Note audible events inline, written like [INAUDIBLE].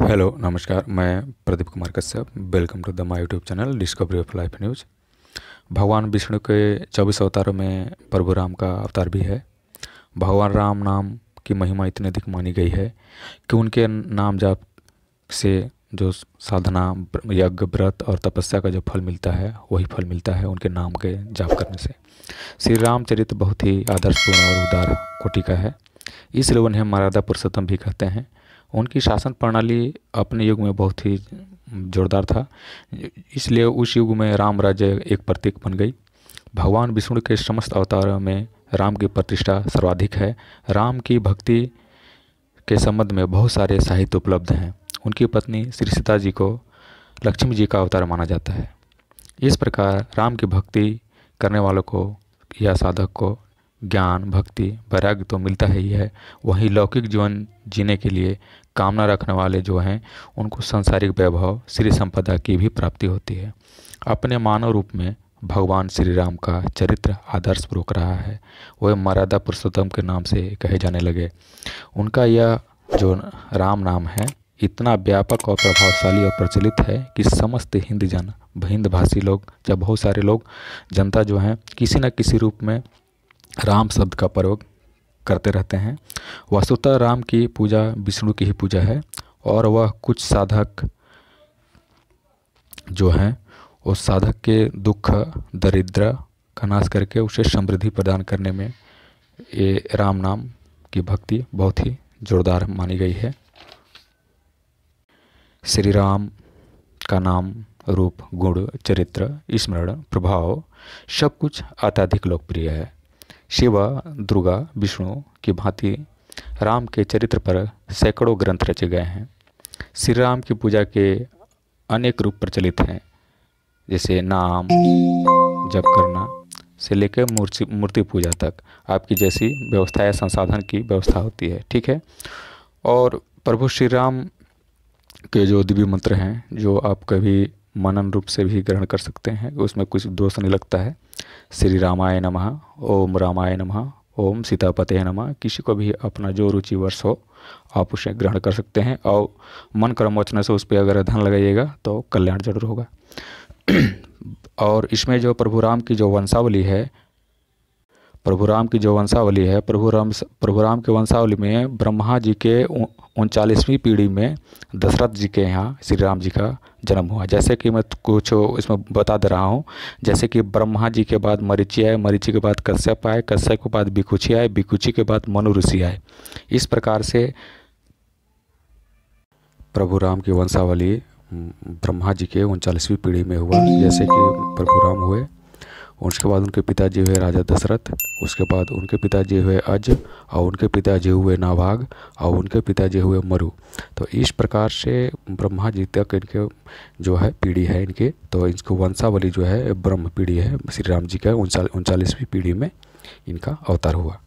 hello नमस्कार मैं Pradeep Kumar Kashyap welcome to the my YouTube channel discovery of life news भगवान विष्णु के चौबीस अवतारों में प्रभु राम का अवतार भी है भगवान राम नाम की महिमा इतनी अधिक मानी गई है कि उनके नाम जाप से जो साधना यज्ञ व्रत और तपस्या का जो फल मिलता है वही फल मिलता है उनके नाम के जाप करने से श्री रामचरित बहुत ही आदर्शपूर्ण और उदार कोटि का है इसलिए उन्हें मर्यादा पुरुषोत्तम भी कहते हैं उनकी शासन प्रणाली अपने युग में बहुत ही जोरदार था इसलिए उस युग में राम राज्य एक प्रतीक बन गई भगवान विष्णु के समस्त अवतारों में राम की प्रतिष्ठा सर्वाधिक है राम की भक्ति के संबंध में बहुत सारे साहित्य उपलब्ध हैं उनकी पत्नी श्री सीता जी को लक्ष्मी जी का अवतार माना जाता है इस प्रकार राम की भक्ति करने वालों को या साधक को ज्ञान भक्ति वैराग्य तो मिलता ही है वहीं लौकिक जीवन जीने के लिए कामना रखने वाले जो हैं उनको सांसारिक वैभव श्री संपदा की भी प्राप्ति होती है अपने मानव रूप में भगवान श्री राम का चरित्र आदर्श रोक रहा है वह मर्यादा पुरुषोत्तम के नाम से कहे जाने लगे उनका यह जो राम नाम है इतना व्यापक और प्रभावशाली और प्रचलित है कि समस्त हिंद जन हिंद भाषी लोग या बहुत सारे लोग जनता जो हैं किसी न किसी रूप में राम शब्द का प्रयोग करते रहते हैं वस्तुतः राम की पूजा विष्णु की ही पूजा है और वह कुछ साधक जो हैं उस साधक के दुख दरिद्र का नाश करके उसे समृद्धि प्रदान करने में ये राम नाम की भक्ति बहुत ही जोरदार मानी गई है श्री राम का नाम रूप गुण चरित्र स्मरण प्रभाव सब कुछ अत्यधिक लोकप्रिय है शिवा दुर्गा विष्णु की भांति राम के चरित्र पर सैकड़ों ग्रंथ रचे गए हैं श्री राम की पूजा के अनेक रूप प्रचलित हैं जैसे नाम जप करना से लेकर मूर्ति मूर्ति पूजा तक आपकी जैसी व्यवस्था या संसाधन की व्यवस्था होती है ठीक है और प्रभु श्री राम के जो दिव्य मंत्र हैं जो आप कभी मनन रूप से भी ग्रहण कर सकते हैं उसमें कुछ दोष नहीं लगता है श्री रामाय नम ओम रामाय नम ओम सीतापते नम किसी को भी अपना जो रुचि वर्ष हो आप उसे ग्रहण कर सकते हैं और मन कर्म वचन से उस पर अगर धन लगाइएगा तो कल्याण जरूर होगा [CLEARS THROAT] और इसमें जो प्रभु राम की जो वंशावली है प्रभु राम की जो वंशावली है प्रभु राम प्रभु राम के वंशावली में ब्रह्मा जी के उनचालीसवीं पीढ़ी में दशरथ जी के यहाँ श्री राम जी का जन्म हुआ जैसे कि मैं कुछ इसमें बता दे रहा हूँ जैसे कि ब्रह्मा जी के बाद मरीची आए मरीची के बाद कश्यप आए कश्यप के बाद बिकुची आए बिकुची के बाद मनु ऋषि आए इस प्रकार से प्रभु राम की वंशावली ब्रह्मा जी के उनचालीसवीं पीढ़ी में हुआ जैसे कि प्रभु राम हुए और उसके बाद उनके पिताजी हुए राजा दशरथ उसके बाद उनके पिताजी हुए अज और उनके पिताजी हुए नाभाग और उनके पिताजी हुए मरु तो इस प्रकार से ब्रह्मा जी तक इनके जो है पीढ़ी है इनके तो इनको वंशावली जो है ब्रह्म पीढ़ी है श्री राम जी का उनचालीसवीं पीढ़ी में इनका अवतार हुआ